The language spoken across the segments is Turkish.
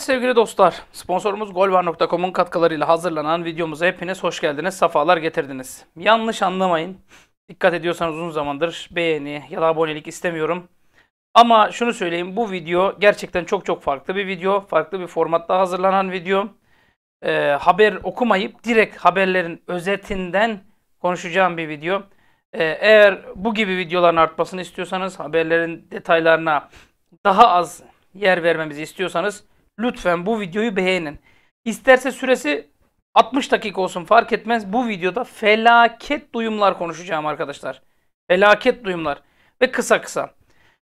Evet sevgili dostlar, sponsorumuz golvar.com'un katkılarıyla hazırlanan videomuza hepiniz hoş geldiniz, safalar getirdiniz. Yanlış anlamayın, dikkat ediyorsanız uzun zamandır beğeni ya da abonelik istemiyorum. Ama şunu söyleyeyim, bu video gerçekten çok çok farklı bir video, farklı bir formatta hazırlanan video. Ee, haber okumayıp direkt haberlerin özetinden konuşacağım bir video. Ee, eğer bu gibi videoların artmasını istiyorsanız, haberlerin detaylarına daha az yer vermemizi istiyorsanız lütfen bu videoyu beğenin. İsterse süresi 60 dakika olsun fark etmez. Bu videoda felaket duyumlar konuşacağım arkadaşlar. Felaket duyumlar ve kısa kısa.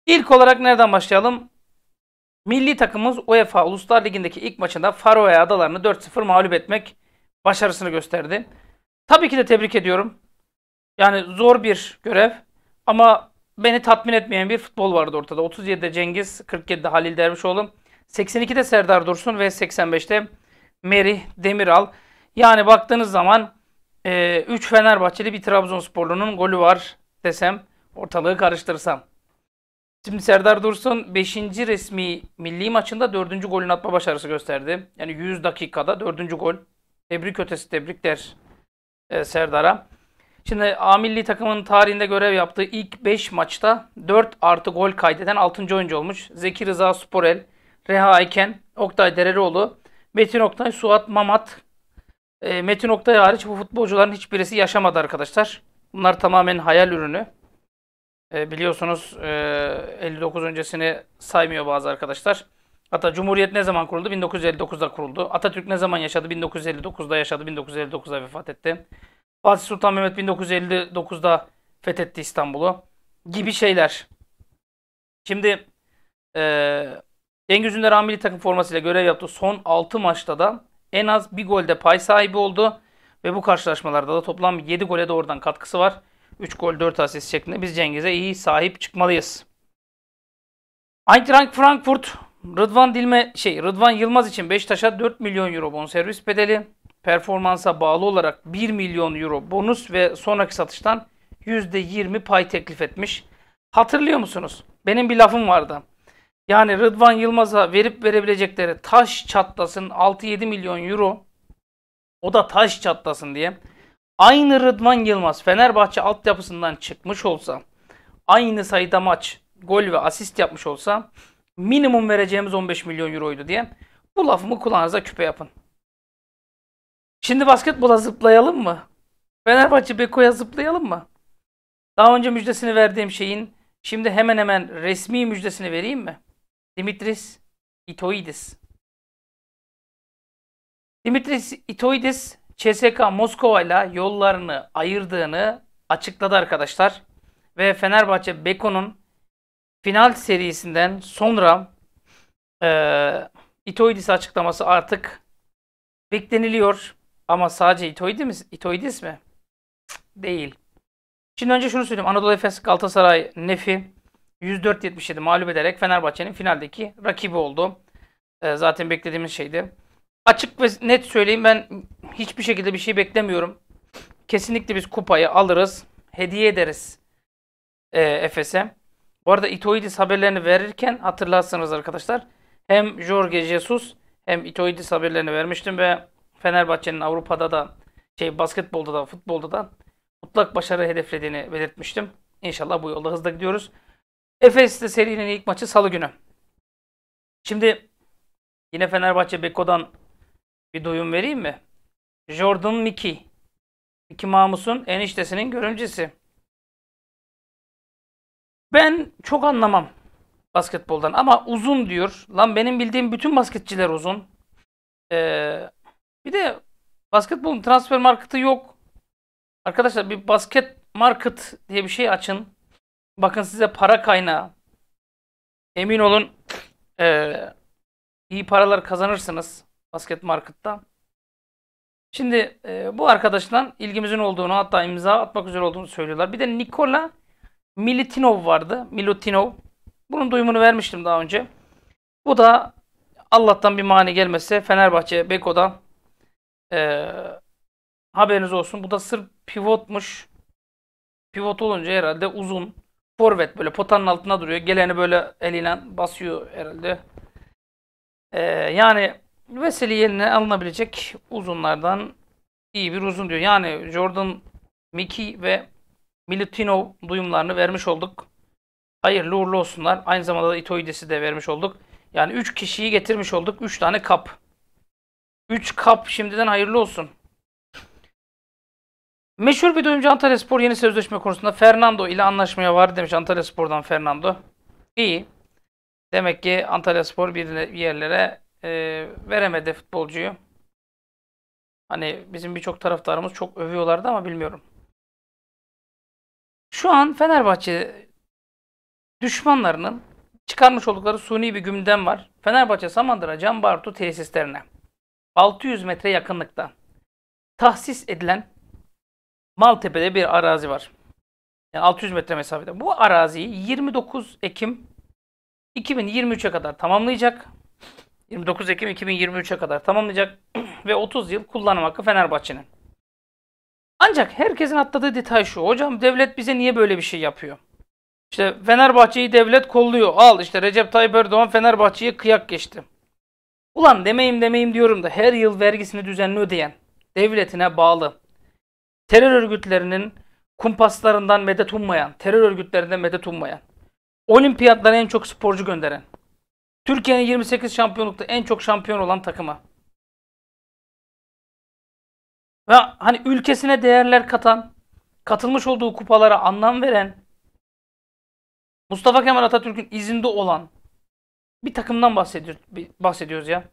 İlk olarak nereden başlayalım? Milli takımımız UEFA Uluslar Ligi'ndeki ilk maçında Faroe Adalarını 4-0 mağlup etmek başarısını gösterdi. Tabii ki de tebrik ediyorum. Yani zor bir görev ama beni tatmin etmeyen bir futbol vardı ortada. 37'de Cengiz, 47'de Halil Dervişoğlu, 82'de Serdar Dursun ve 85'te Merih Demiral. Yani baktığınız zaman 3 e, üç Fenerbahçeli bir Trabzonsporlu'nun golü var desem ortalığı karıştırsam. Şimdi Serdar Dursun 5. resmi milli maçında 4. golün atma başarısı gösterdi. Yani 100 dakikada 4. gol. Tebrik ötesi tebrikler e, Serdar'a. Şimdi A milli takımın tarihinde görev yaptığı ilk 5 maçta 4 artı gol kaydeden 6. oyuncu olmuş. Zeki Rıza Sporel, Reha Ayken, Oktay Dereroğlu, Metin Oktay, Suat Mamat. E, Metin Oktay hariç bu futbolcuların hiçbirisi yaşamadı arkadaşlar. Bunlar tamamen hayal ürünü. E, biliyorsunuz e, 59 öncesini saymıyor bazı arkadaşlar. Hatta Cumhuriyet ne zaman kuruldu? 1959'da kuruldu. Atatürk ne zaman yaşadı? 1959'da yaşadı. 1959'da vefat etti. Fatih Sultan Mehmet 1959'da fethetti İstanbul'u. Gibi şeyler. Şimdi e, Cengiz Ünder milli takım formasıyla görev yaptı. Son 6 maçta da en az bir golde pay sahibi oldu. Ve bu karşılaşmalarda da toplam 7 gole doğrudan katkısı var. 3 gol 4 asist şeklinde biz Cengiz'e iyi sahip çıkmalıyız. Eintracht Frankfurt Rıdvan Dilme şey Rıdvan Yılmaz için Beşiktaş'a 4 milyon euro bonservis bedeli, performansa bağlı olarak 1 milyon euro bonus ve sonraki satıştan %20 pay teklif etmiş. Hatırlıyor musunuz? Benim bir lafım vardı. Yani Rıdvan Yılmaz'a verip verebilecekleri taş çatlasın 6-7 milyon euro. O da taş çatlasın diye. Aynı Rıdvan Yılmaz Fenerbahçe altyapısından çıkmış olsa, aynı sayıda maç, gol ve asist yapmış olsa minimum vereceğimiz 15 milyon euroydu diye. Bu lafımı kulağınıza küpe yapın. Şimdi basketbola zıplayalım mı? Fenerbahçe Beko'ya zıplayalım mı? Daha önce müjdesini verdiğim şeyin şimdi hemen hemen resmi müjdesini vereyim mi? Dimitris Itoidis. Dimitris Itoidis CSKA Moskova ile yollarını ayırdığını açıkladı arkadaşlar. Ve Fenerbahçe Beko'nun final serisinden sonra e, Itoidis açıklaması artık bekleniliyor. Ama sadece Itoidis, mi? Itoidis mi? Değil. Şimdi önce şunu söyleyeyim. Anadolu Efes, Galatasaray, Nefi, 104-77 mağlup ederek Fenerbahçe'nin finaldeki rakibi oldu. Ee, zaten beklediğimiz şeydi. Açık ve net söyleyeyim ben hiçbir şekilde bir şey beklemiyorum. Kesinlikle biz kupayı alırız. Hediye ederiz e, Efes'e. Bu arada Itoidis haberlerini verirken hatırlarsanız arkadaşlar hem Jorge Jesus hem Itoidis haberlerini vermiştim ve Fenerbahçe'nin Avrupa'da da şey basketbolda da futbolda da mutlak başarı hedeflediğini belirtmiştim. İnşallah bu yolda hızla gidiyoruz. Efes'te serinin ilk maçı salı günü. Şimdi yine Fenerbahçe Beko'dan bir duyum vereyim mi? Jordan Miki, Mickey Mamus'un eniştesinin görümcesi. Ben çok anlamam basketboldan ama uzun diyor. Lan benim bildiğim bütün basketçiler uzun. Ee, bir de basketbolun transfer marketi yok. Arkadaşlar bir basket market diye bir şey açın. Bakın size para kaynağı. Emin olun e, iyi paralar kazanırsınız basket marketta. Şimdi e, bu arkadaştan ilgimizin olduğunu hatta imza atmak üzere olduğunu söylüyorlar. Bir de Nikola Militinov vardı. Milutinov. Bunun duyumunu vermiştim daha önce. Bu da Allah'tan bir mani gelmese Fenerbahçe Beko'dan e, haberiniz olsun. Bu da sırf pivotmuş. Pivot olunca herhalde uzun forvet böyle potanın altına duruyor. Geleni böyle eliyle basıyor herhalde. Ee, yani Veseli yerine alınabilecek uzunlardan iyi bir uzun diyor. Yani Jordan, Miki ve Milutino duyumlarını vermiş olduk. Hayır uğurlu olsunlar. Aynı zamanda da Itoides'i de vermiş olduk. Yani 3 kişiyi getirmiş olduk. 3 tane kap. 3 kap şimdiden hayırlı olsun. Meşhur bir duyumcu Antalya Spor yeni sözleşme konusunda Fernando ile anlaşmaya var demiş Antalya Spor'dan Fernando. İyi. Demek ki Antalya Spor bir yerlere e, veremedi futbolcuyu. Hani bizim birçok taraftarımız çok övüyorlardı ama bilmiyorum. Şu an Fenerbahçe düşmanlarının çıkarmış oldukları suni bir gündem var. Fenerbahçe Samandıra Can Bartu tesislerine 600 metre yakınlıkta tahsis edilen Maltepe'de bir arazi var. Yani 600 metre mesafede. Bu araziyi 29 Ekim 2023'e kadar tamamlayacak. 29 Ekim 2023'e kadar tamamlayacak ve 30 yıl kullanım hakkı Fenerbahçe'nin. Ancak herkesin atladığı detay şu. Hocam devlet bize niye böyle bir şey yapıyor? İşte Fenerbahçe'yi devlet kolluyor. Al işte Recep Tayyip Erdoğan Fenerbahçe'ye kıyak geçti. Ulan demeyim demeyim diyorum da her yıl vergisini düzenli ödeyen, devletine bağlı, terör örgütlerinin kumpaslarından medet ummayan, terör örgütlerinden medet ummayan, olimpiyatlara en çok sporcu gönderen, Türkiye'nin 28 şampiyonlukta en çok şampiyon olan takıma ve hani ülkesine değerler katan, katılmış olduğu kupalara anlam veren, Mustafa Kemal Atatürk'ün izinde olan bir takımdan bahsediyor, bahsediyoruz ya.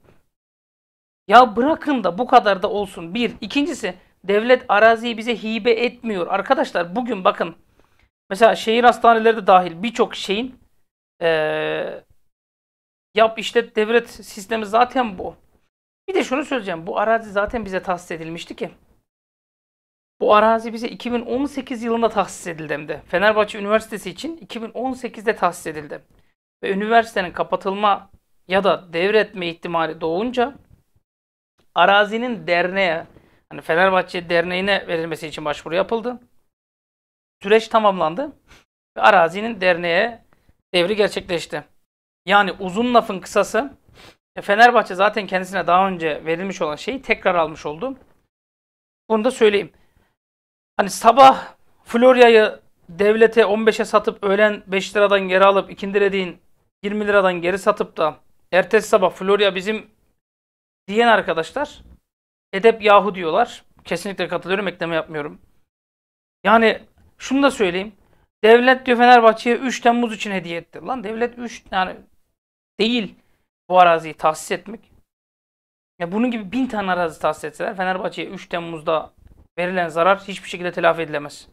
Ya bırakın da bu kadar da olsun. Bir. ikincisi Devlet araziyi bize hibe etmiyor. Arkadaşlar bugün bakın mesela şehir hastaneleri de dahil birçok şeyin ee, yap işlet devlet sistemi zaten bu. Bir de şunu söyleyeceğim. Bu arazi zaten bize tahsis edilmişti ki. Bu arazi bize 2018 yılında tahsis edildi hem de. Fenerbahçe Üniversitesi için 2018'de tahsis edildi. Ve üniversitenin kapatılma ya da devretme ihtimali doğunca arazinin derneğe Hani Fenerbahçe Derneği'ne verilmesi için başvuru yapıldı. Süreç tamamlandı ve arazinin derneğe devri gerçekleşti. Yani uzun lafın kısası e, Fenerbahçe zaten kendisine daha önce verilmiş olan şeyi tekrar almış oldu. Bunu da söyleyeyim. Hani sabah Florya'yı devlete 15'e satıp öğlen 5 liradan geri alıp ikindirediğin 20 liradan geri satıp da ertesi sabah Florya bizim diyen arkadaşlar Edep yahu diyorlar. Kesinlikle katılıyorum. Ekleme yapmıyorum. Yani şunu da söyleyeyim. Devlet diyor Fenerbahçe'ye 3 Temmuz için hediye etti. Lan devlet 3 yani değil bu araziyi tahsis etmek. Ya bunun gibi bin tane arazi tahsis etseler Fenerbahçe'ye 3 Temmuz'da verilen zarar hiçbir şekilde telafi edilemez.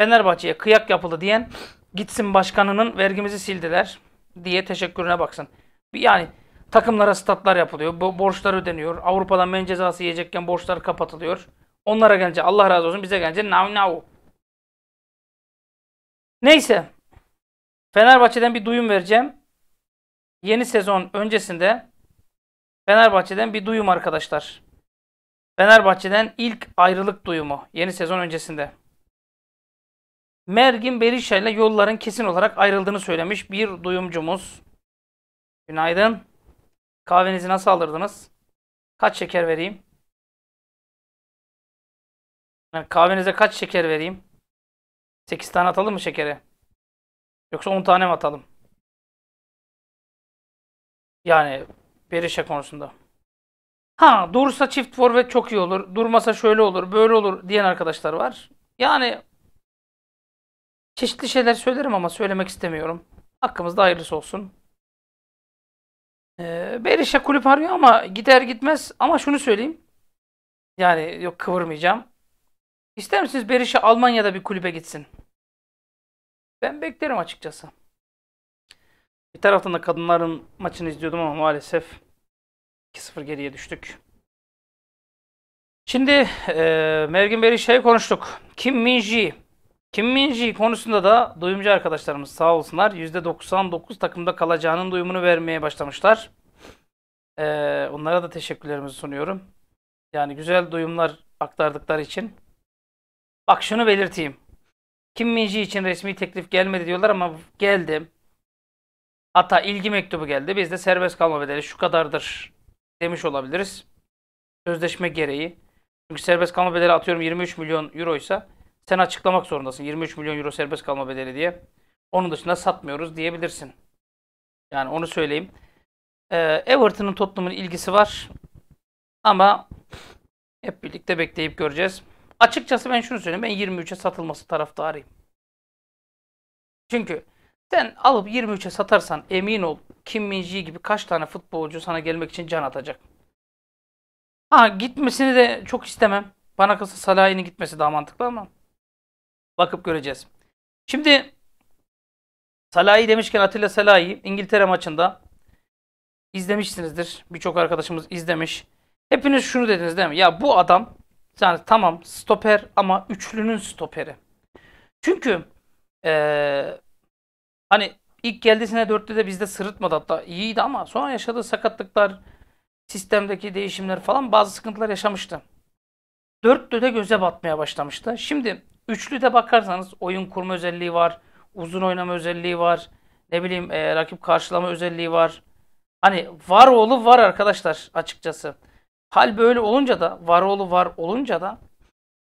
Fenerbahçe'ye kıyak yapıldı diyen gitsin başkanının vergimizi sildiler diye teşekkürüne baksın. Yani Takımlara statlar yapılıyor. Borçlar ödeniyor. Avrupa'dan men cezası yiyecekken borçlar kapatılıyor. Onlara gelince Allah razı olsun bize gelince nav nav. Neyse. Fenerbahçe'den bir duyum vereceğim. Yeni sezon öncesinde Fenerbahçe'den bir duyum arkadaşlar. Fenerbahçe'den ilk ayrılık duyumu yeni sezon öncesinde. Mergin Berisha ile yolların kesin olarak ayrıldığını söylemiş bir duyumcumuz. Günaydın. Kahvenizi nasıl alırdınız? Kaç şeker vereyim? Yani kahvenize kaç şeker vereyim? 8 tane atalım mı şekeri? Yoksa 10 tane mi atalım? Yani berişe konusunda. Ha dursa çift forvet çok iyi olur. Durmasa şöyle olur, böyle olur diyen arkadaşlar var. Yani çeşitli şeyler söylerim ama söylemek istemiyorum. Hakkımızda hayırlısı olsun. Ee, Berisha kulüp arıyor ama gider gitmez. Ama şunu söyleyeyim. Yani yok kıvırmayacağım. İster misiniz Berisha Almanya'da bir kulübe gitsin? Ben beklerim açıkçası. Bir taraftan da kadınların maçını izliyordum ama maalesef 2-0 geriye düştük. Şimdi e, Mergin Berisha'yı konuştuk. Kim Minji kim Minji konusunda da duyumcu arkadaşlarımız sağ olsunlar %99 takımda kalacağının duyumunu vermeye başlamışlar. Ee, onlara da teşekkürlerimizi sunuyorum. Yani güzel duyumlar aktardıkları için. Bak şunu belirteyim. Kim Minji için resmi teklif gelmedi diyorlar ama geldim. Hatta ilgi mektubu geldi. Biz de serbest kalma bedeli şu kadardır demiş olabiliriz. Sözleşme gereği. Çünkü serbest kalma bedeli atıyorum 23 milyon euroysa sen açıklamak zorundasın. 23 milyon euro serbest kalma bedeli diye. Onun dışında satmıyoruz diyebilirsin. Yani onu söyleyeyim. Ee, Everton'ın Tottenham'ın ilgisi var. Ama hep birlikte bekleyip göreceğiz. Açıkçası ben şunu söyleyeyim. Ben 23'e satılması taraftarıyım. Çünkü sen alıp 23'e satarsan emin ol Kim Minji gibi kaç tane futbolcu sana gelmek için can atacak. Ha gitmesini de çok istemem. Bana kalsa Salah'ın gitmesi daha mantıklı ama. Bakıp göreceğiz. Şimdi Salahi demişken Atilla Salahi İngiltere maçında izlemişsinizdir. Birçok arkadaşımız izlemiş. Hepiniz şunu dediniz değil mi? Ya bu adam yani tamam stoper ama üçlünün stoperi. Çünkü ee, hani ilk geldiğinde sene de bizde sırıtmadı hatta iyiydi ama sonra yaşadığı sakatlıklar, sistemdeki değişimler falan bazı sıkıntılar yaşamıştı. Dörtte de göze batmaya başlamıştı. Şimdi Üçlü de bakarsanız oyun kurma özelliği var. Uzun oynama özelliği var. Ne bileyim e, rakip karşılama özelliği var. Hani var oğlu var arkadaşlar açıkçası. Hal böyle olunca da var oğlu var olunca da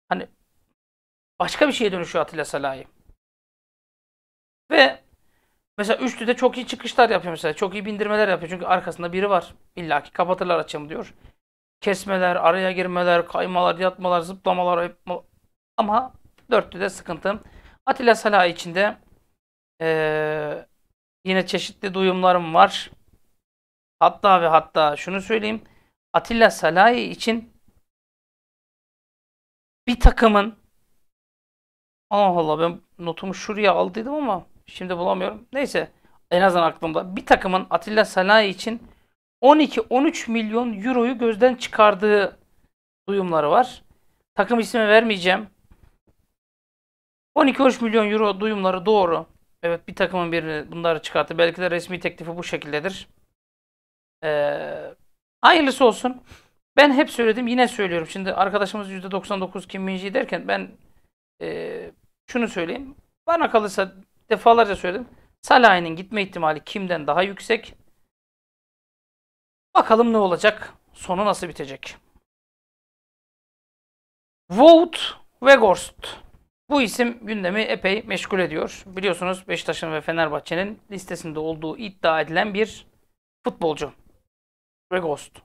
hani başka bir şeye dönüşüyor Atilla Salahi. Ve mesela üçlü de çok iyi çıkışlar yapıyor mesela. Çok iyi bindirmeler yapıyor. Çünkü arkasında biri var. İlla ki kapatırlar açım diyor. Kesmeler, araya girmeler, kaymalar, yatmalar, zıplamalar. Ama Dörtlü de sıkıntı. Atilla Salah içinde ee, yine çeşitli duyumlarım var. Hatta ve hatta şunu söyleyeyim. Atilla Salah için bir takımın Allah Allah ben notumu şuraya aldıydım ama şimdi bulamıyorum. Neyse en azından aklımda. Bir takımın Atilla Salah için 12-13 milyon euroyu gözden çıkardığı duyumları var. Takım ismi vermeyeceğim. 12-13 milyon euro duyumları doğru. Evet bir takımın birini bunları çıkarttı. Belki de resmi teklifi bu şekildedir. Ee, hayırlısı olsun. Ben hep söyledim yine söylüyorum. Şimdi arkadaşımız %99 Kim Minji derken ben e, şunu söyleyeyim. Bana kalırsa defalarca söyledim. Salah'ın gitme ihtimali kimden daha yüksek? Bakalım ne olacak? Sonu nasıl bitecek? Wout Weghorst bu isim gündemi epey meşgul ediyor. Biliyorsunuz Beşiktaş'ın ve Fenerbahçe'nin listesinde olduğu iddia edilen bir futbolcu. Regost.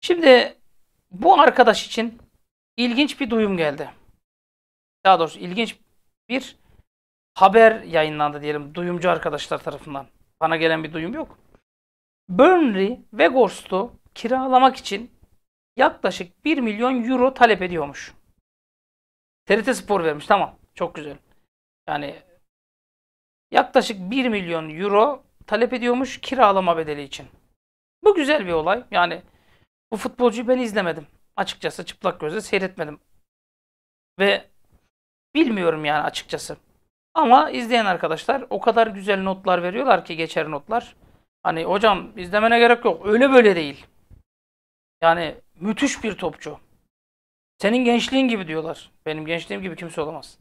Şimdi bu arkadaş için ilginç bir duyum geldi. Daha doğrusu ilginç bir haber yayınlandı diyelim duyumcu arkadaşlar tarafından. Bana gelen bir duyum yok. Burnley Weghorst'u kiralamak için yaklaşık 1 milyon euro talep ediyormuş. TRT Spor vermiş. Tamam. Çok güzel. Yani yaklaşık 1 milyon euro talep ediyormuş kiralama bedeli için. Bu güzel bir olay. Yani bu futbolcuyu ben izlemedim. Açıkçası çıplak gözle seyretmedim. Ve bilmiyorum yani açıkçası. Ama izleyen arkadaşlar o kadar güzel notlar veriyorlar ki geçer notlar. Hani hocam izlemene gerek yok. Öyle böyle değil. Yani müthiş bir topçu. Senin gençliğin gibi diyorlar. Benim gençliğim gibi kimse olamaz.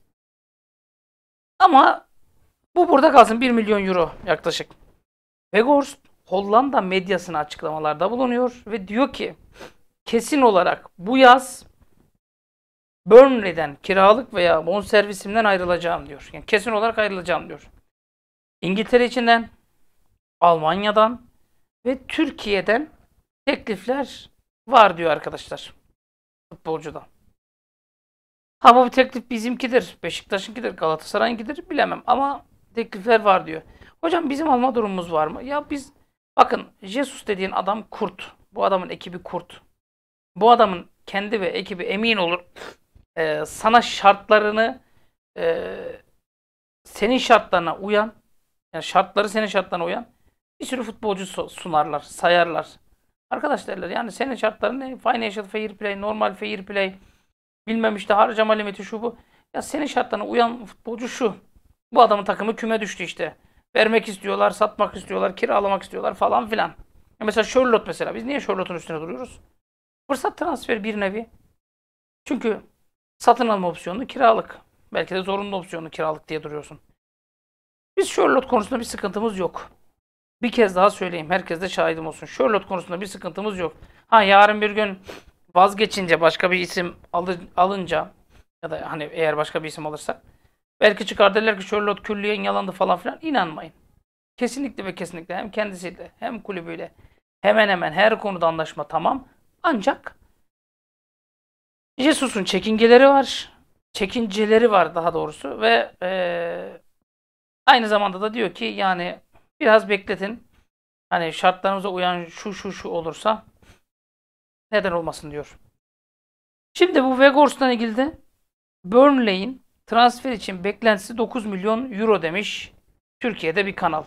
Ama bu burada kalsın 1 milyon euro yaklaşık. Weghorst Hollanda medyasına açıklamalarda bulunuyor ve diyor ki kesin olarak bu yaz Burnley'den kiralık veya bonservisimden ayrılacağım diyor. Yani kesin olarak ayrılacağım diyor. İngiltere içinden, Almanya'dan ve Türkiye'den teklifler var diyor arkadaşlar futbolcudan. Ha bu teklif bizimkidir, Beşiktaş'ınkidir, Galatasaray'ınkidir bilemem ama teklifler var diyor. Hocam bizim alma durumumuz var mı? Ya biz bakın Jesus dediğin adam kurt. Bu adamın ekibi kurt. Bu adamın kendi ve ekibi emin olur e, sana şartlarını e, senin şartlarına uyan yani şartları senin şartlarına uyan bir sürü futbolcu sunarlar, sayarlar. Arkadaş derler yani senin şartların ne? Financial fair play, normal fair play, Bilmem işte harcama limiti şu bu. Ya senin şartlarına uyan futbolcu şu. Bu adamın takımı küme düştü işte. Vermek istiyorlar, satmak istiyorlar, kiralamak istiyorlar falan filan. Ya mesela Charlotte mesela. Biz niye Charlotte'un üstüne duruyoruz? Fırsat transferi bir nevi. Çünkü satın alma opsiyonu kiralık. Belki de zorunlu opsiyonu kiralık diye duruyorsun. Biz Charlotte konusunda bir sıkıntımız yok. Bir kez daha söyleyeyim. Herkes de şahidim olsun. Charlotte konusunda bir sıkıntımız yok. Ha yarın bir gün vazgeçince başka bir isim alın, alınca ya da hani eğer başka bir isim alırsa belki çıkar derler ki Sherlock külliyen yalandı falan filan inanmayın. Kesinlikle ve kesinlikle hem kendisiyle hem kulübüyle hemen hemen her konuda anlaşma tamam. Ancak Jesus'un çekingeleri var. Çekinceleri var daha doğrusu ve e, aynı zamanda da diyor ki yani biraz bekletin. Hani şartlarımıza uyan şu şu şu olursa neden olmasın diyor. Şimdi bu Vegors'tan ilgili de Burnley'in transfer için beklentisi 9 milyon euro demiş. Türkiye'de bir kanal.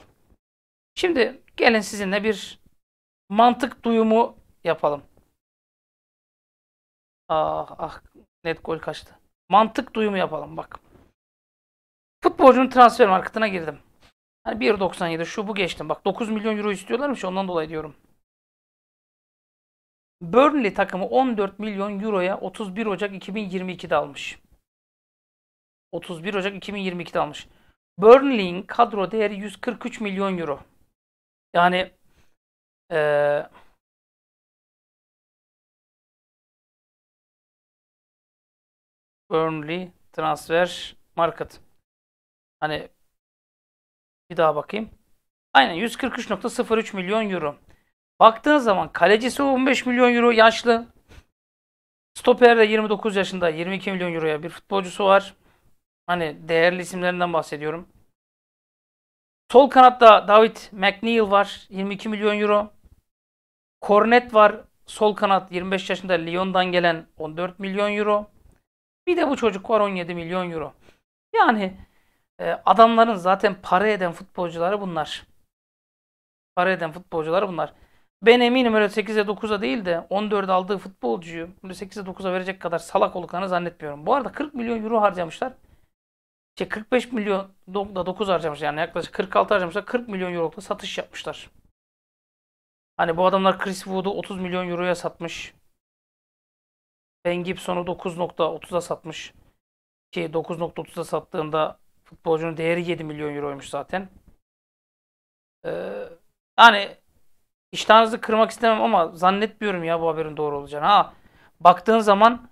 Şimdi gelin sizinle bir mantık duyumu yapalım. Ah ah net gol kaçtı. Mantık duyumu yapalım bak. Futbolcunun transfer marketine girdim. Hani 1.97 şu bu geçtim. Bak 9 milyon euro istiyorlarmış ondan dolayı diyorum. Burnley takımı 14 milyon euroya 31 Ocak 2022'de almış. 31 Ocak 2022'de almış. Burnley'in kadro değeri 143 milyon euro. Yani ee, Burnley transfer market. Hani bir daha bakayım. Aynen 143.03 milyon euro. Baktığın zaman kalecisi 15 milyon euro yaşlı. Stoper de 29 yaşında 22 milyon euroya bir futbolcusu var. Hani değerli isimlerinden bahsediyorum. Sol kanatta David McNeil var 22 milyon euro. Cornet var sol kanat 25 yaşında Lyon'dan gelen 14 milyon euro. Bir de bu çocuk var 17 milyon euro. Yani e, adamların zaten para eden futbolcuları bunlar. Para eden futbolcuları bunlar. Ben eminim öyle 8'e 9'a değil de 14'e aldığı futbolcuyu 8'e 9'a verecek kadar salak olduklarını zannetmiyorum. Bu arada 40 milyon euro harcamışlar. Şey 45 milyon da 9 harcamış yani yaklaşık 46 harcamışlar. 40 milyon euroluk satış yapmışlar. Hani bu adamlar Chris Wood'u 30 milyon euroya satmış. Ben Gibson'u 9.30'a satmış. Şey, Ki 9.30'a sattığında futbolcunun değeri 7 milyon euroymuş zaten. Ee, hani İştahınızı kırmak istemem ama zannetmiyorum ya bu haberin doğru olacağını. Ha baktığın zaman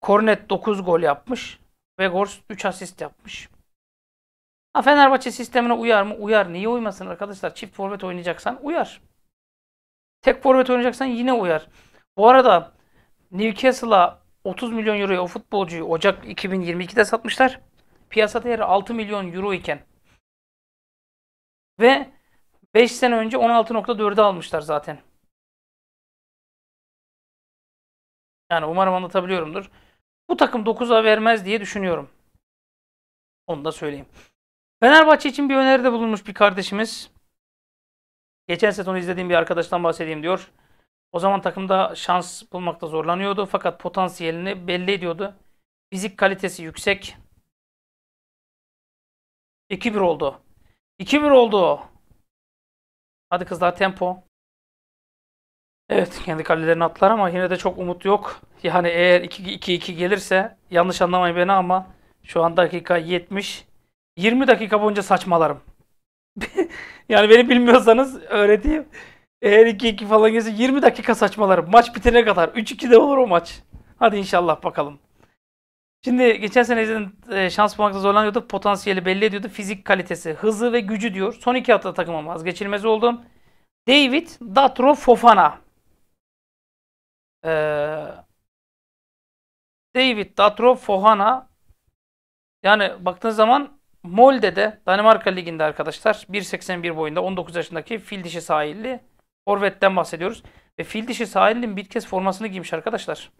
Kornet 9 gol yapmış. Vegors 3 asist yapmış. Ha Fenerbahçe sistemine uyar mı? Uyar. Niye uymasın arkadaşlar? Çift forvet oynayacaksan uyar. Tek forvet oynayacaksan yine uyar. Bu arada Newcastle'a 30 milyon euroya o futbolcuyu Ocak 2022'de satmışlar. Piyasa değeri 6 milyon euro iken. Ve 5 sene önce 16.4'e almışlar zaten. Yani umarım anlatabiliyorumdur. Bu takım 9'a vermez diye düşünüyorum. Onu da söyleyeyim. Fenerbahçe için bir öneride bulunmuş bir kardeşimiz. Geçen sezonu izlediğim bir arkadaştan bahsedeyim diyor. O zaman takımda şans bulmakta zorlanıyordu fakat potansiyelini belli ediyordu. Fizik kalitesi yüksek. 2-1 oldu. 2-1 oldu. Hadi kızlar tempo. Evet kendi kalelerini atlar ama yine de çok umut yok. Yani eğer 2-2 gelirse yanlış anlamayın beni ama şu an dakika 70. 20 dakika boyunca saçmalarım. yani beni bilmiyorsanız öğreteyim. Eğer 2-2 falan gelirse 20 dakika saçmalarım. Maç bitene kadar. 3-2 de olur o maç. Hadi inşallah bakalım. Şimdi geçen sene izledim e, şans bulmakta zorlanıyordu. Potansiyeli belli ediyordu. Fizik kalitesi, hızı ve gücü diyor. Son iki hafta takımım vazgeçilmez oldum. David Datro Fofana. Ee, David Datro Fofana yani baktığınız zaman Molde'de Danimarka Ligi'nde arkadaşlar 1.81 boyunda 19 yaşındaki fil dişi sahilli Forvet'ten bahsediyoruz. Ve fil dişi sahilin bir kez formasını giymiş arkadaşlar.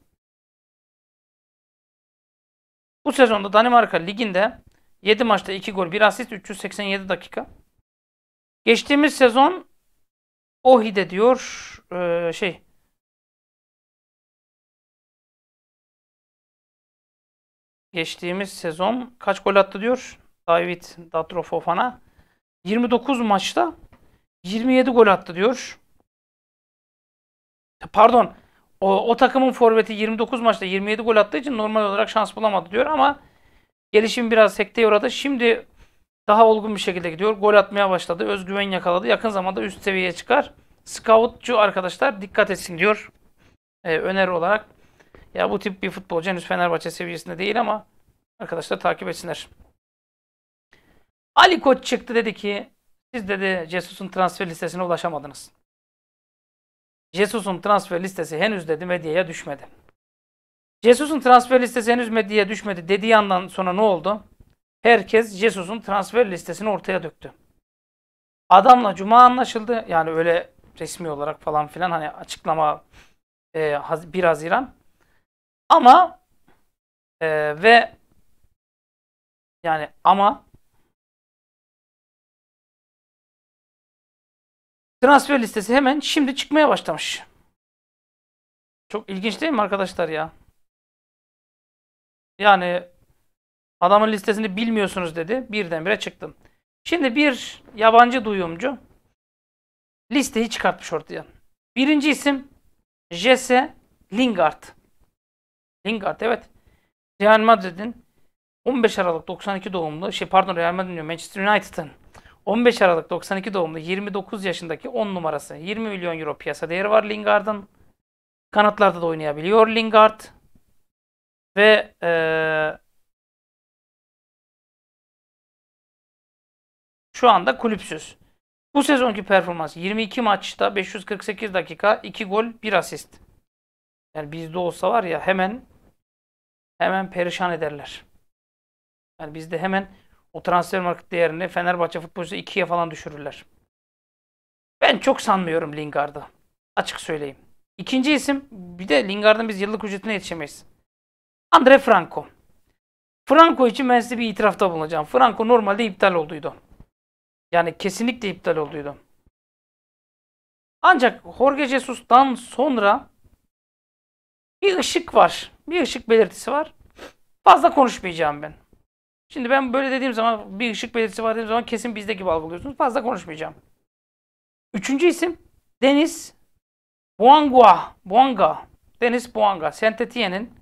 Bu sezonda Danimarka Ligi'nde 7 maçta 2 gol, 1 asist, 387 dakika. Geçtiğimiz sezon Ohi'de diyor e, şey Geçtiğimiz sezon kaç gol attı diyor David Datro 29 maçta 27 gol attı diyor. Pardon o, o takımın forveti 29 maçta 27 gol attığı için normal olarak şans bulamadı diyor ama gelişim biraz sekteye uğradı. Şimdi daha olgun bir şekilde gidiyor. Gol atmaya başladı. Özgüven yakaladı. Yakın zamanda üst seviyeye çıkar. Scoutçu arkadaşlar dikkat etsin diyor. Ee, öneri olarak. Ya bu tip bir futbolcu henüz Fenerbahçe seviyesinde değil ama arkadaşlar takip etsinler. Ali Koç çıktı dedi ki siz dedi Jesus'un transfer listesine ulaşamadınız. Jesus'un transfer listesi henüz dedi medyaya düşmedi. Jesus'un transfer listesi henüz medyaya düşmedi dediği andan sonra ne oldu? Herkes Jesus'un transfer listesini ortaya döktü. Adamla cuma anlaşıldı. Yani öyle resmi olarak falan filan hani açıklama e, 1 Haziran. Ama e, ve yani ama Transfer listesi hemen şimdi çıkmaya başlamış. Çok ilginç değil mi arkadaşlar ya? Yani adamın listesini bilmiyorsunuz dedi. Birdenbire çıktım. Şimdi bir yabancı duyumcu listeyi çıkartmış ortaya. Birinci isim Jesse Lingard. Lingard evet. Real Madrid'in 15 Aralık 92 doğumlu, şey pardon Real Madrid Manchester United'ın 15 Aralık 92 doğumlu 29 yaşındaki 10 numarası 20 milyon euro piyasa değeri var Lingard'ın. Kanatlarda da oynayabiliyor Lingard. Ve ee, şu anda kulüpsüz. Bu sezonki performans 22 maçta 548 dakika 2 gol 1 asist. Yani bizde olsa var ya hemen hemen perişan ederler. Yani bizde hemen o transfer market değerini Fenerbahçe futbolcusu 2'ye falan düşürürler. Ben çok sanmıyorum Lingard'ı. Açık söyleyeyim. İkinci isim bir de Lingard'ın biz yıllık ücretine yetişemeyiz. Andre Franco. Franco için ben size bir itirafta bulunacağım. Franco normalde iptal olduydu. Yani kesinlikle iptal olduydu. Ancak Jorge Jesus'tan sonra bir ışık var. Bir ışık belirtisi var. Fazla konuşmayacağım ben. Şimdi ben böyle dediğim zaman bir ışık belirtisi var dediğim zaman kesin bizde gibi algılıyorsunuz. Fazla konuşmayacağım. Üçüncü isim Deniz Boanga. Boanga. Deniz Buanga. Sentetiye'nin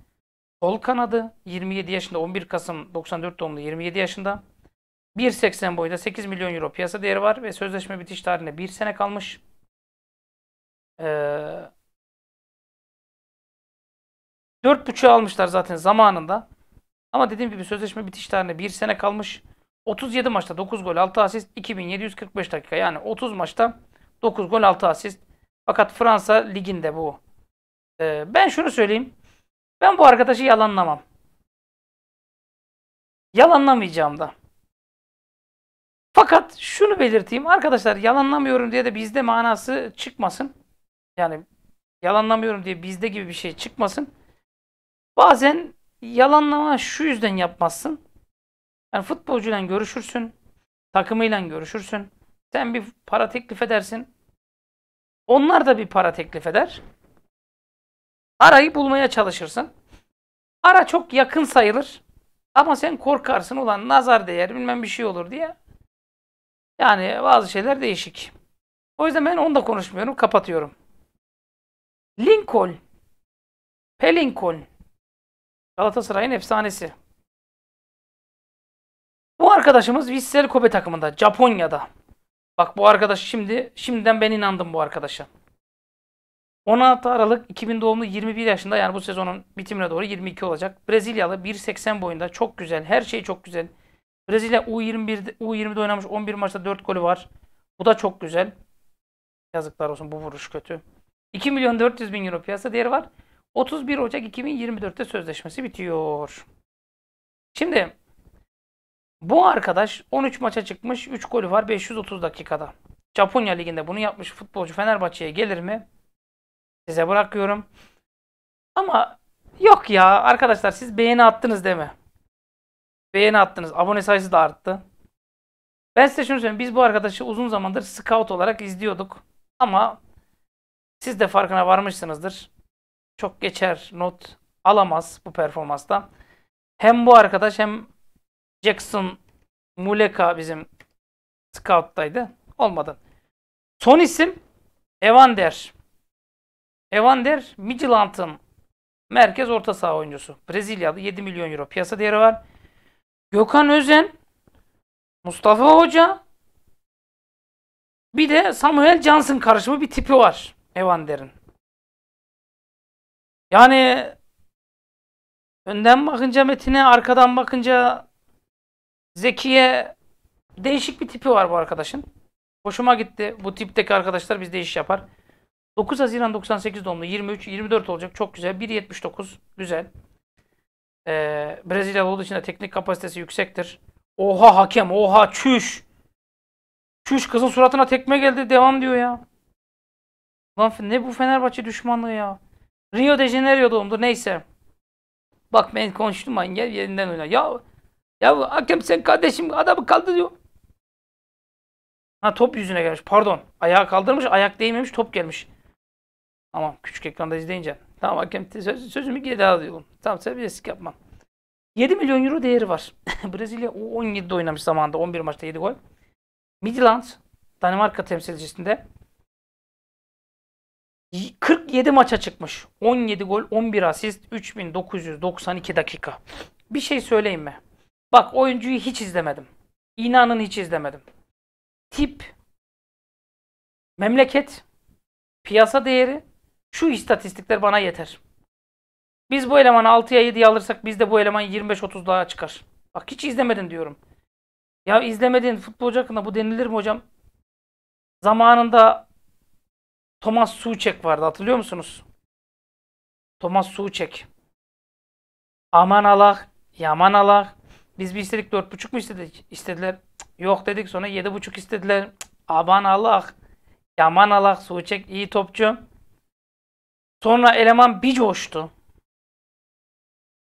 sol kanadı 27 yaşında 11 Kasım 94 doğumlu 27 yaşında. 1.80 boyda. 8 milyon euro piyasa değeri var ve sözleşme bitiş tarihine 1 sene kalmış. Ee, 4.5'e almışlar zaten zamanında. Ama dediğim gibi sözleşme bitiş tarihine bir sene kalmış. 37 maçta 9 gol 6 asist 2745 dakika. Yani 30 maçta 9 gol 6 asist. Fakat Fransa liginde bu. Ee, ben şunu söyleyeyim. Ben bu arkadaşı yalanlamam. Yalanlamayacağım da. Fakat şunu belirteyim. Arkadaşlar yalanlamıyorum diye de bizde manası çıkmasın. Yani yalanlamıyorum diye bizde gibi bir şey çıkmasın. Bazen Yalanlama şu yüzden yapmazsın. Yani futbolcuyla görüşürsün. Takımıyla görüşürsün. Sen bir para teklif edersin. Onlar da bir para teklif eder. Arayı bulmaya çalışırsın. Ara çok yakın sayılır. Ama sen korkarsın ulan nazar değer bilmem bir şey olur diye. Yani bazı şeyler değişik. O yüzden ben onu da konuşmuyorum. Kapatıyorum. Lincoln. Pelincoln. Galatasaray'ın efsanesi. Bu arkadaşımız Vissel Kobe takımında. Japonya'da. Bak bu arkadaş şimdi, şimdiden ben inandım bu arkadaşa. 16 Aralık 2000 doğumlu 21 yaşında yani bu sezonun bitimine doğru 22 olacak. Brezilyalı 1.80 boyunda çok güzel. Her şey çok güzel. Brezilya U21'de, U20'de oynamış 11 maçta 4 golü var. Bu da çok güzel. Yazıklar olsun bu vuruş kötü. 2 milyon 400 bin euro piyasa değeri var. 31 Ocak 2024'te sözleşmesi bitiyor. Şimdi bu arkadaş 13 maça çıkmış. 3 golü var 530 dakikada. Japonya Ligi'nde bunu yapmış futbolcu Fenerbahçe'ye gelir mi? Size bırakıyorum. Ama yok ya arkadaşlar siz beğeni attınız deme. Beğeni attınız. Abone sayısı da arttı. Ben size şunu söyleyeyim. Biz bu arkadaşı uzun zamandır scout olarak izliyorduk. Ama siz de farkına varmışsınızdır çok geçer not alamaz bu performansta. Hem bu arkadaş hem Jackson Muleka bizim scout'taydı. Olmadı. Son isim Evander. Evander Midland'ın merkez orta saha oyuncusu. Brezilyalı 7 milyon euro piyasa değeri var. Gökhan Özen, Mustafa Hoca, bir de Samuel Johnson karışımı bir tipi var Evander'in. Yani önden bakınca Metin'e, arkadan bakınca Zeki'ye değişik bir tipi var bu arkadaşın. Hoşuma gitti. Bu tipteki arkadaşlar bizde iş yapar. 9 Haziran 98 doğumlu. 23-24 olacak. Çok güzel. 1.79. Güzel. Ee, Brezilyalı olduğu için de teknik kapasitesi yüksektir. Oha hakem. Oha çüş. Çüş kızın suratına tekme geldi. Devam diyor ya. Lan ne bu Fenerbahçe düşmanlığı ya. Rio de Janeiro doğumlu neyse. Bak ben konuştum konuşturmayın gel yerinden oyna. Ya ya hakem sen kardeşim adamı kaldı diyor. Ha top yüzüne gelmiş. Pardon. Ayağı kaldırmış. Ayak değmemiş. Top gelmiş. Tamam. Küçük ekranda izleyince. Tamam hakem söz, sözümü geri alıyorum. Tamam serbestlik yapmam. 7 milyon euro değeri var. Brezilya U17'de oynamış zamanında. 11 maçta 7 gol. Midland Danimarka temsilcisinde 47 maça çıkmış. 17 gol, 11 asist, 3992 dakika. Bir şey söyleyeyim mi? Bak oyuncuyu hiç izlemedim. İnanın hiç izlemedim. Tip, memleket, piyasa değeri, şu istatistikler bana yeter. Biz bu elemanı 6'ya 7'ye alırsak biz de bu eleman 25-30 daha çıkar. Bak hiç izlemedin diyorum. Ya izlemedin futbolcu hakkında bu denilir mi hocam? Zamanında Thomas Suçek vardı hatırlıyor musunuz? Thomas Suçek. Aman Allah, yaman Allah. Biz bir istedik dört buçuk mu istedik? İstediler. yok dedik sonra yedi buçuk istediler. aman Allah. Yaman Allah. Suçek iyi topçu. Sonra eleman bir coştu.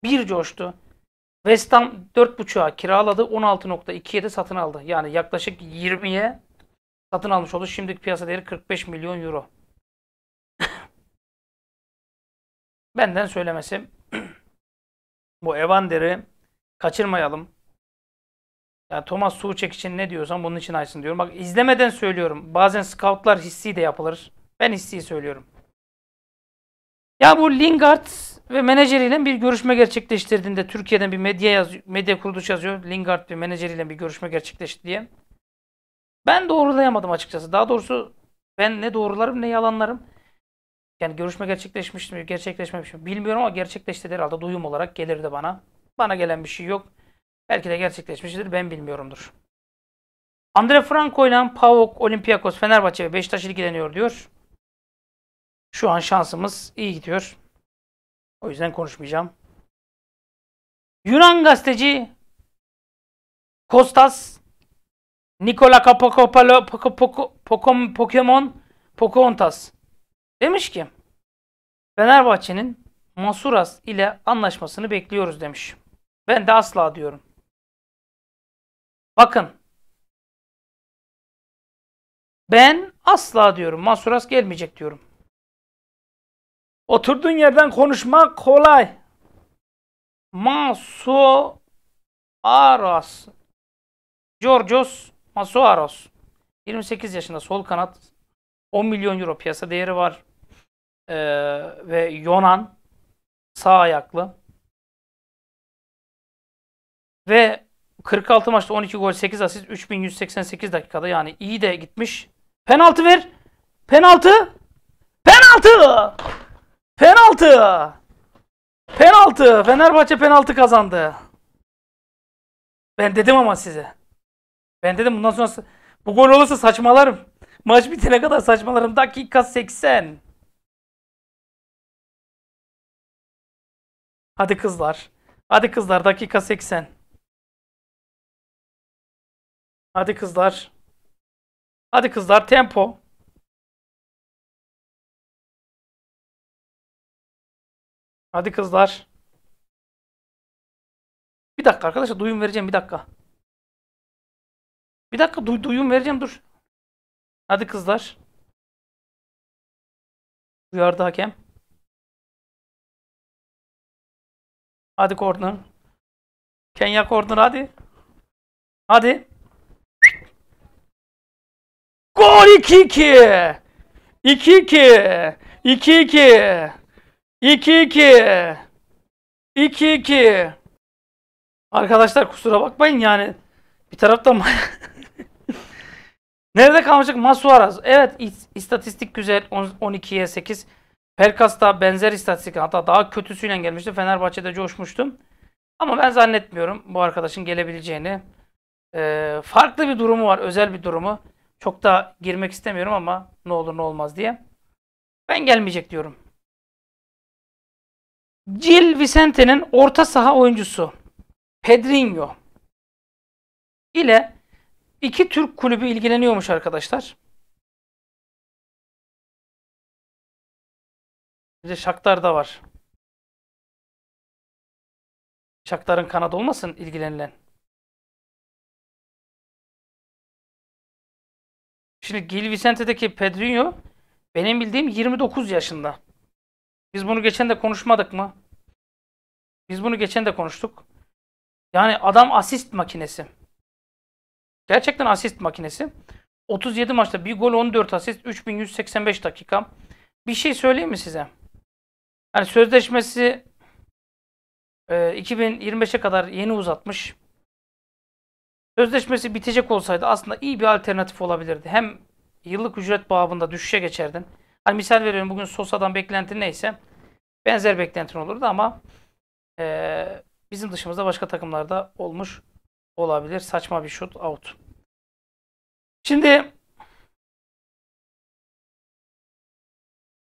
Bir coştu. West Ham 4.5'a kiraladı. 16.2'ye de satın aldı. Yani yaklaşık 20'ye satın almış oldu. Şimdiki piyasa değeri 45 milyon euro. Benden söylemesi bu Evander'i kaçırmayalım. Yani Thomas Suçek için ne diyorsan bunun için açsın diyorum. Bak izlemeden söylüyorum. Bazen scoutlar hissi de yapılır. Ben hissi söylüyorum. Ya bu Lingard ve menajeriyle bir görüşme gerçekleştirdiğinde Türkiye'den bir medya yaz, medya kuruluş yazıyor. Lingard bir menajeriyle bir görüşme gerçekleşti diye. Ben doğrulayamadım açıkçası. Daha doğrusu ben ne doğrularım ne yalanlarım. Yani görüşme gerçekleşmiş mi, gerçekleşmemiş mi bilmiyorum ama gerçekleşti herhalde duyum olarak gelirdi bana. Bana gelen bir şey yok. Belki de gerçekleşmiştir, ben bilmiyorumdur. Andre Franco ile PAOK, Olympiakos, Fenerbahçe ve Beşiktaş ilgileniyor diyor. Şu an şansımız iyi gidiyor. O yüzden konuşmayacağım. Yunan gazeteci Kostas Nikola Pokemon Pokontas Demiş ki Fenerbahçe'nin Masuras ile anlaşmasını bekliyoruz demiş. Ben de asla diyorum. Bakın. Ben asla diyorum. Masuras gelmeyecek diyorum. Oturduğun yerden konuşmak kolay. Masuaras. Georgios Masuaros. 28 yaşında sol kanat. 10 milyon euro piyasa değeri var e, ve Yonan sağ ayaklı ve 46 maçta 12 gol 8 asist 3188 dakikada yani iyi de gitmiş. Penaltı ver. Penaltı. Penaltı. Penaltı. Penaltı. Fenerbahçe penaltı kazandı. Ben dedim ama size. Ben dedim bundan sonra bu gol olursa saçmalarım. Maç bitene kadar saçmalarım. Dakika 80. Hadi kızlar. Hadi kızlar dakika 80. Hadi kızlar. Hadi kızlar tempo. Hadi kızlar. Bir dakika arkadaşlar duyum vereceğim bir dakika. Bir dakika duy duyum vereceğim dur. Hadi kızlar. Uyardı hakem. Hadi Gordon. Kenya Gordon hadi. Hadi. Gol 2-2. 2-2. 2-2. 2-2. 2-2. Arkadaşlar kusura bakmayın yani bir taraftan Nerede kalmıştık? Masuaraz. Evet istatistik güzel. 12'ye 8. Pelkas da benzer istatistik hatta daha kötüsüyle gelmişti. Fenerbahçe'de coşmuştum. Ama ben zannetmiyorum bu arkadaşın gelebileceğini. Ee, farklı bir durumu var, özel bir durumu. Çok da girmek istemiyorum ama ne olur ne olmaz diye. Ben gelmeyecek diyorum. Gil Vicente'nin orta saha oyuncusu Pedrinho ile iki Türk kulübü ilgileniyormuş arkadaşlar. Bir Shakhtar da var. Shakhtar'ın kanadı olmasın ilgilenilen. Şimdi Gil Vicente'deki Pedrinho benim bildiğim 29 yaşında. Biz bunu geçen de konuşmadık mı? Biz bunu geçen de konuştuk. Yani adam asist makinesi. Gerçekten asist makinesi. 37 maçta bir gol 14 asist 3185 dakika. Bir şey söyleyeyim mi size? Yani sözleşmesi e, 2025'e kadar yeni uzatmış. Sözleşmesi bitecek olsaydı aslında iyi bir alternatif olabilirdi. Hem yıllık ücret babında düşüşe geçerdin. Hani misal veriyorum bugün Sosa'dan beklentin neyse benzer beklentin olurdu ama e, bizim dışımızda başka takımlarda olmuş olabilir. Saçma bir şut out. Şimdi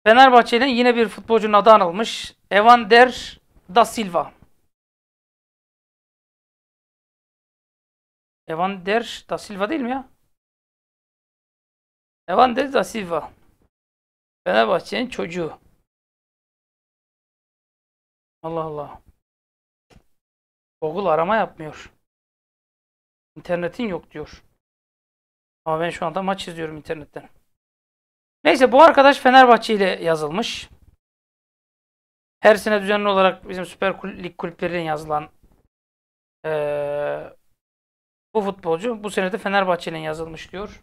Fenerbahçe'nin yine bir futbolcunun adı anılmış. Der Da Silva. Evan Der Da Silva değil mi ya? Evan Der Da Silva. Fenerbahçe'nin çocuğu. Allah Allah. Google arama yapmıyor. İnternetin yok diyor. Ama ben şu anda maç izliyorum internetten. Neyse bu arkadaş Fenerbahçe ile yazılmış. Her sene düzenli olarak bizim Süper Lig kulüplerinden yazılan ee, bu futbolcu bu sene de Fenerbahçe yazılmış diyor.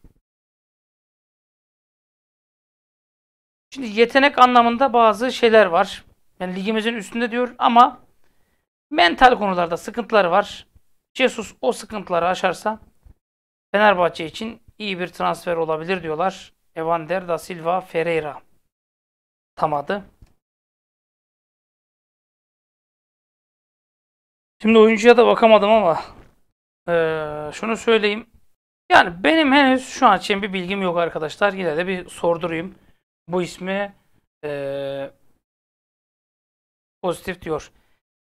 Şimdi yetenek anlamında bazı şeyler var. Yani ligimizin üstünde diyor ama mental konularda sıkıntıları var. Jesus o sıkıntıları aşarsa Fenerbahçe için iyi bir transfer olabilir diyorlar. Evander da Silva Ferreira. Tam adı. Şimdi oyuncuya da bakamadım ama ee, şunu söyleyeyim. Yani benim henüz şu an için bir bilgim yok arkadaşlar. Yine de bir sordurayım. Bu ismi ee, pozitif diyor.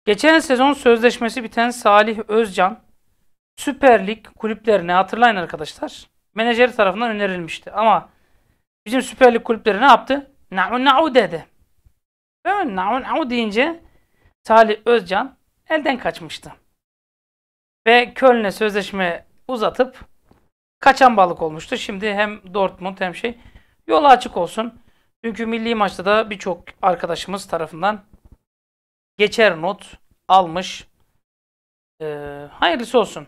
Geçen sezon sözleşmesi biten Salih Özcan Süper Lig kulüplerine hatırlayın arkadaşlar. Menajeri tarafından önerilmişti ama Bizim Süper Lig kulüpleri ne yaptı? Na'u na'u dedi. Ön na'u na'u deyince Salih Özcan elden kaçmıştı. Ve Köln'e sözleşme uzatıp kaçan balık olmuştu. Şimdi hem Dortmund hem şey yolu açık olsun. Çünkü milli maçta da birçok arkadaşımız tarafından geçer not almış. Ee, hayırlısı olsun.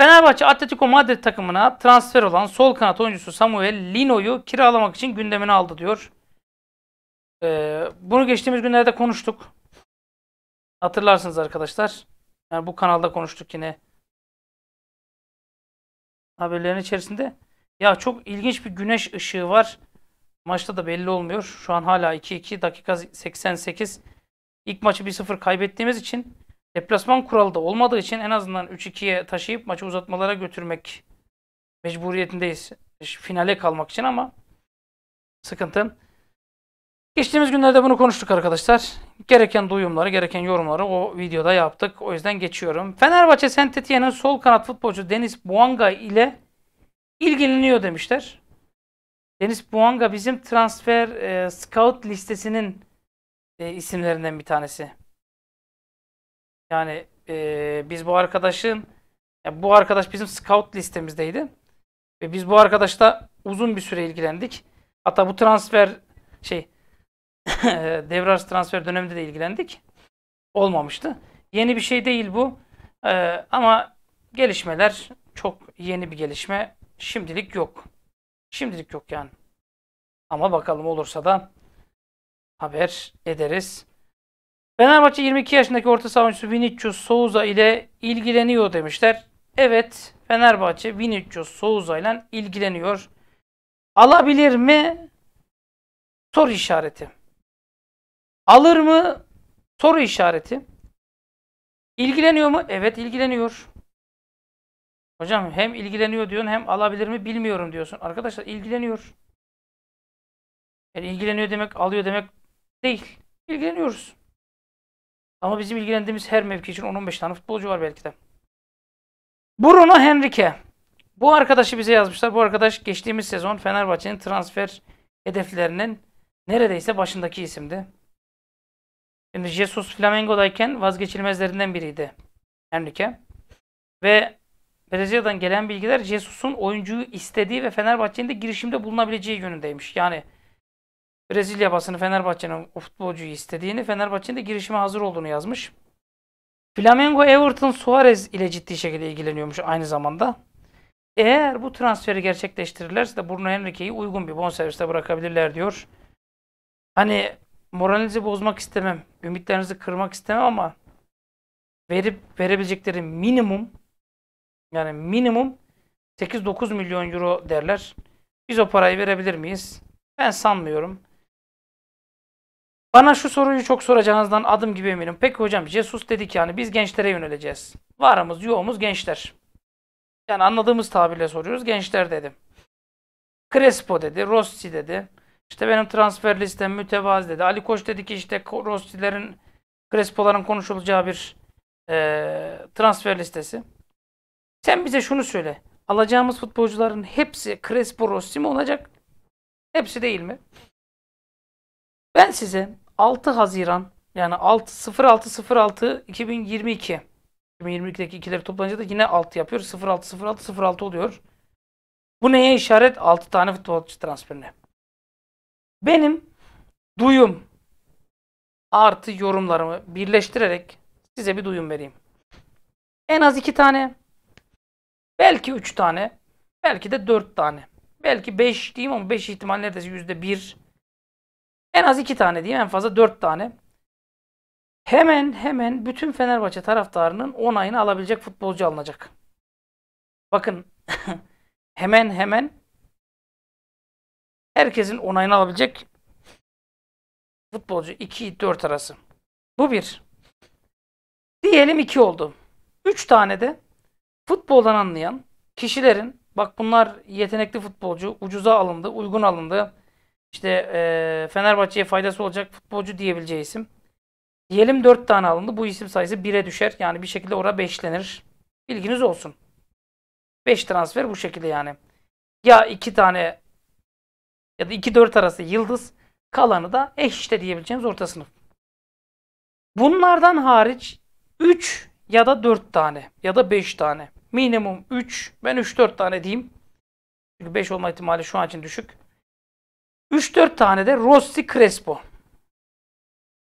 Fenerbahçe Atletico Madrid takımına transfer olan sol kanat oyuncusu Samuel Lino'yu kiralamak için gündemini aldı diyor. Ee, bunu geçtiğimiz günlerde konuştuk. Hatırlarsınız arkadaşlar. Yani bu kanalda konuştuk yine. Haberlerin içerisinde. Ya çok ilginç bir güneş ışığı var. Maçta da belli olmuyor. Şu an hala 2-2 dakika 88. İlk maçı 1-0 kaybettiğimiz için Deplasman kuralı da olmadığı için en azından 3-2'ye taşıyıp maçı uzatmalara götürmek mecburiyetindeyiz. Finale kalmak için ama sıkıntı. Geçtiğimiz günlerde bunu konuştuk arkadaşlar. Gereken duyumları, gereken yorumları o videoda yaptık. O yüzden geçiyorum. Fenerbahçe Sentetiye'nin sol kanat futbolcu Deniz Buanga ile ilgileniyor demişler. Deniz Buanga bizim transfer e, scout listesinin e, isimlerinden bir tanesi. Yani e, biz bu arkadaşın ya bu arkadaş bizim scout listemizdeydi. Ve biz bu arkadaşla uzun bir süre ilgilendik. Hatta bu transfer şey e, devraj transfer döneminde de ilgilendik. Olmamıştı. Yeni bir şey değil bu. Ee, ama gelişmeler çok yeni bir gelişme. Şimdilik yok. Şimdilik yok yani. Ama bakalım olursa da haber ederiz. Fenerbahçe 22 yaşındaki orta savunucusu Vinicius Souza ile ilgileniyor demişler. Evet Fenerbahçe Vinicius Souza ile ilgileniyor. Alabilir mi? Soru işareti. Alır mı? Soru işareti. İlgileniyor mu? Evet ilgileniyor. Hocam hem ilgileniyor diyorsun hem alabilir mi bilmiyorum diyorsun. Arkadaşlar ilgileniyor. Yani ilgileniyor demek alıyor demek değil. İlgileniyoruz. Ama bizim ilgilendiğimiz her mevki için 10-15 tane futbolcu var belki de. Bruno Henrique. Bu arkadaşı bize yazmışlar. Bu arkadaş geçtiğimiz sezon Fenerbahçe'nin transfer hedeflerinin neredeyse başındaki isimdi. Şimdi Jesus Flamengo'dayken vazgeçilmezlerinden biriydi Henrique. Ve Brezilya'dan gelen bilgiler Jesus'un oyuncuyu istediği ve Fenerbahçe'nin de girişimde bulunabileceği yönündeymiş. Yani Brezilya basını Fenerbahçe'nin futbolcuyu istediğini, Fenerbahçe'nin de girişime hazır olduğunu yazmış. Flamengo Everton Suarez ile ciddi şekilde ilgileniyormuş aynı zamanda. Eğer bu transferi gerçekleştirirlerse de Bruno Henrique'yi uygun bir bonserviste bırakabilirler diyor. Hani moralinizi bozmak istemem, ümitlerinizi kırmak istemem ama verip verebilecekleri minimum yani minimum 8-9 milyon euro derler. Biz o parayı verebilir miyiz? Ben sanmıyorum. Bana şu soruyu çok soracağınızdan adım gibi eminim. Peki hocam Jesus dedi ki yani biz gençlere yöneleceğiz. Varımız yoğumuz gençler. Yani anladığımız tabirle soruyoruz gençler dedim. Crespo dedi, Rossi dedi. İşte benim transfer listem mütevazı dedi. Ali Koç dedi ki işte Rossi'lerin, Crespo'ların konuşulacağı bir e, transfer listesi. Sen bize şunu söyle. Alacağımız futbolcuların hepsi Crespo Rossi mi olacak? Hepsi değil mi? Ben size 6 Haziran yani 6 0606 2022 2022'deki ikileri toplanınca da yine 6 yapıyor. 0606 06 oluyor. Bu neye işaret? 6 tane futbolcu transferine. Benim duyum artı yorumlarımı birleştirerek size bir duyum vereyim. En az 2 tane, belki 3 tane, belki de 4 tane. Belki 5 diyeyim ama 5 ihtimal neredeyse %1 en az iki tane diyeyim en fazla dört tane. Hemen hemen bütün Fenerbahçe taraftarının onayını alabilecek futbolcu alınacak. Bakın hemen hemen herkesin onayını alabilecek futbolcu 2-4 arası. Bu bir. Diyelim iki oldu. Üç tane de futboldan anlayan kişilerin bak bunlar yetenekli futbolcu, ucuza alındı, uygun alındı, işte e, Fenerbahçe'ye faydası olacak futbolcu diyebileceği isim. Diyelim 4 tane alındı. Bu isim sayısı 1'e düşer. Yani bir şekilde orada 5'lenir. Bilginiz olsun. 5 transfer bu şekilde yani. Ya 2 tane ya da 2-4 arası yıldız kalanı da eşte diyebileceğimiz orta sınıf. Bunlardan hariç 3 ya da 4 tane ya da 5 tane. Minimum 3. Ben 3-4 tane diyeyim. Çünkü 5 olma ihtimali şu an için düşük. 3-4 tane de Rossi Crespo.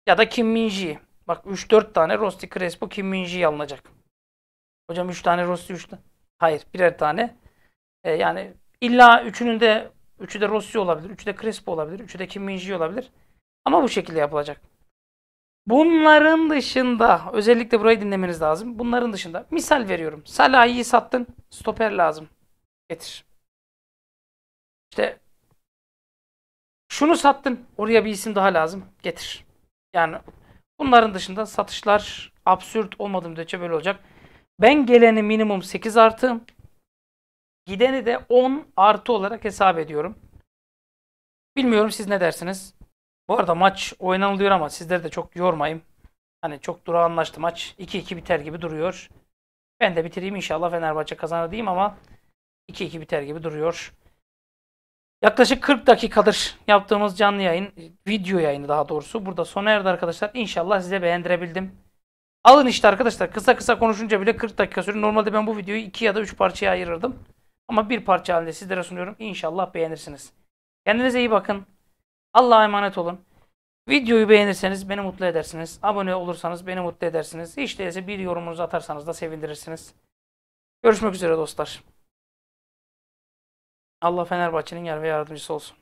Ya da Kim Minji. Bak 3-4 tane Rossi Crespo Kim Minji alınacak. Hocam 3 tane Rossi 3 tane. Hayır birer tane. E, yani illa üçünün de üçü de Rossi olabilir. Üçü de Crespo olabilir. Üçü de Kim Minji olabilir. Ama bu şekilde yapılacak. Bunların dışında özellikle burayı dinlemeniz lazım. Bunların dışında misal veriyorum. Salah'ı sattın. Stoper lazım. Getir. İşte şunu sattın. Oraya bir isim daha lazım. Getir. Yani bunların dışında satışlar absürt olmadığı müddetçe böyle olacak. Ben geleni minimum 8 artı gideni de 10 artı olarak hesap ediyorum. Bilmiyorum siz ne dersiniz? Bu arada maç oynanılıyor ama sizleri de çok yormayayım. Hani çok durağanlaştı maç. 2-2 biter gibi duruyor. Ben de bitireyim inşallah Fenerbahçe kazanır diyeyim ama 2-2 biter gibi duruyor. Yaklaşık 40 dakikadır yaptığımız canlı yayın, video yayını daha doğrusu burada sona erdi arkadaşlar. İnşallah size beğendirebildim. Alın işte arkadaşlar kısa kısa konuşunca bile 40 dakika sürüyor. Normalde ben bu videoyu 2 ya da 3 parçaya ayırırdım. Ama bir parça halinde sizlere sunuyorum. İnşallah beğenirsiniz. Kendinize iyi bakın. Allah'a emanet olun. Videoyu beğenirseniz beni mutlu edersiniz. Abone olursanız beni mutlu edersiniz. Hiç değilse bir yorumunuzu atarsanız da sevindirirsiniz. Görüşmek üzere dostlar. Allah Fenerbahçe'nin yer ve yardımcısı olsun.